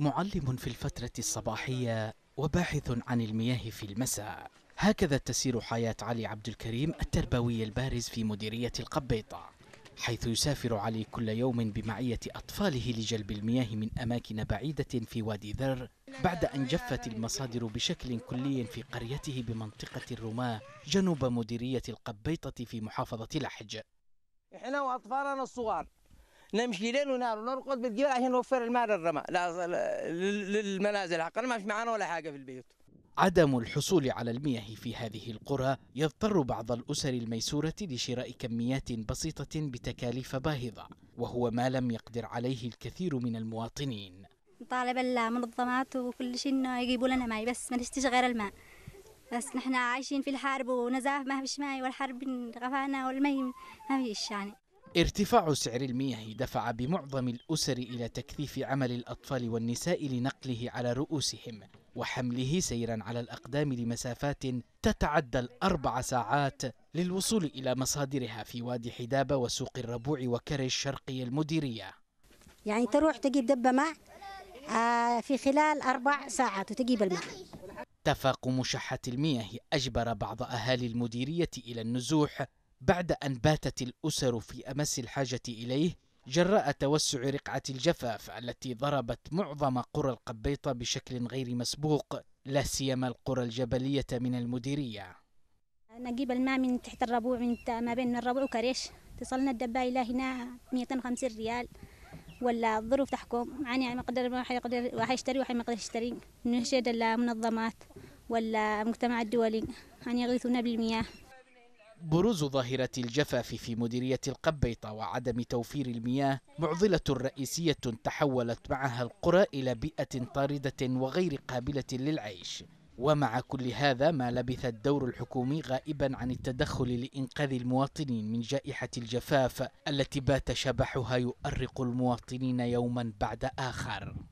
معلم في الفترة الصباحية وباحث عن المياه في المساء هكذا تسير حياة علي عبد الكريم التربوي البارز في مديرية القبيطة حيث يسافر علي كل يوم بمعية أطفاله لجلب المياه من أماكن بعيدة في وادي ذر بعد أن جفت المصادر بشكل كلي في قريته بمنطقة الرماة جنوب مديرية القبيطة في محافظة لحج إحنا وأطفالنا الصغار نمشي ليل ونهار ونرقد بالجبال عشان نوفر الماء للرمى للمنازل حقنا ماش معانا ولا حاجه في البيوت عدم الحصول على المياه في هذه القرى يضطر بعض الأسر الميسورة لشراء كميات بسيطة بتكاليف باهظة وهو ما لم يقدر عليه الكثير من المواطنين نطالب المنظمات وكل شيء انه يجيبوا لنا ماي بس ما نشتيش غير الماء بس نحن عايشين في الحرب ونزاف ما فيش ماي والحرب غفانا والمي ما فيش يعني ارتفاع سعر المياه دفع بمعظم الأسر إلى تكثيف عمل الأطفال والنساء لنقله على رؤوسهم وحمله سيرا على الأقدام لمسافات تتعدى الأربع ساعات للوصول إلى مصادرها في وادي حدابة وسوق الربوع وكري الشرقي المديرية يعني تروح تجيب دبة ماء آه، في خلال أربع ساعات وتجيب الماء تفاقم شحات المياه أجبر بعض أهالي المديرية إلى النزوح بعد أن باتت الأسر في أمس الحاجة إليه جراء توسع رقعة الجفاف التي ضربت معظم قرى القبيطة بشكل غير مسبوق لا سيما القرى الجبلية من المديرية نجيب الماء من تحت الربوع من ما بين الربوع وكريش تصلنا الدباء إلى هنا 250 ريال ولا الظروف تحكم يعني ما قدر ما حيقدر واحد يشتري واحد ما قدر يشتري نشهد المنظمات ولا المجتمع الدولي يعني يغيثونا بالمياه بروز ظاهرة الجفاف في مديرية القبيطة وعدم توفير المياه معضلة رئيسية تحولت معها القرى إلى بيئة طاردة وغير قابلة للعيش ومع كل هذا ما لبث الدور الحكومي غائبا عن التدخل لإنقاذ المواطنين من جائحة الجفاف التي بات شبحها يؤرق المواطنين يوما بعد آخر